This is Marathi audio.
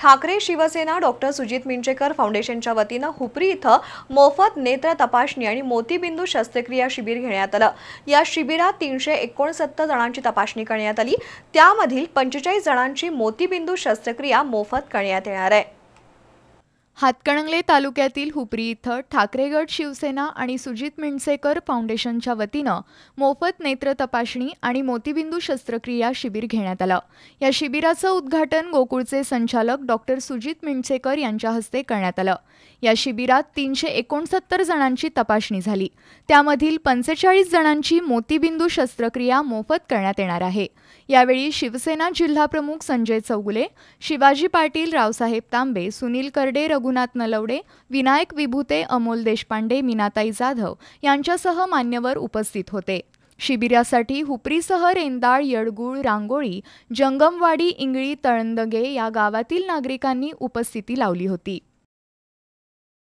ठाकरे शिवसेना डॉक्टर सुजित मिंचेकर फाउंडेशनच्या वतीनं हुपरी इथं मोफत नेत्र तपासणी आणि मोतीबिंदू शस्त्रक्रिया शिबिर घेण्यात आलं या शिबिरात तीनशे एकोणसत्तर जणांची तपासणी करण्यात आली त्यामधील पंचेचाळीस जणांची मोतीबिंदू शस्त्रक्रिया मोफत करण्यात येणार आहे हातकणंगले तालुक्यातील हुपरी इथं ठाकरेगड शिवसेना आणि सुजित मिणसेकर फाउंडेशनच्या वतीनं मोफत नेत्र तपासणी आणि मोतीबिंदू शस्त्रक्रिया शिबिर घेण्यात आलं या शिबिराचं उद्घाटन गोकुळचे संचालक डॉक्टर सुजित मिणसेकर यांच्या हस्ते करण्यात आलं या शिबिरात तीनशे एकोणसत्तर जणांची तपासणी झाली त्यामधील पंचेचाळीस जणांची मोतीबिंदू शस्त्रक्रिया मोफत करण्यात येणार आहे यावेळी शिवसेना जिल्हाप्रमुख संजय चौगुले शिवाजी पाटील रावसाहेब तांबे सुनील करडे रघु रघुनाथ नलवडे विनायक विभूते अमोल देशपांडे मीनाताई जाधव यांच्यासह मान्यवर उपस्थित होते शिबिरासाठी हुपरीसह रेंदाळ यडगुळ रांगोळी जंगमवाडी इंगळी तळंदगे या गावातील नागरिकांनी उपस्थिती लावली होती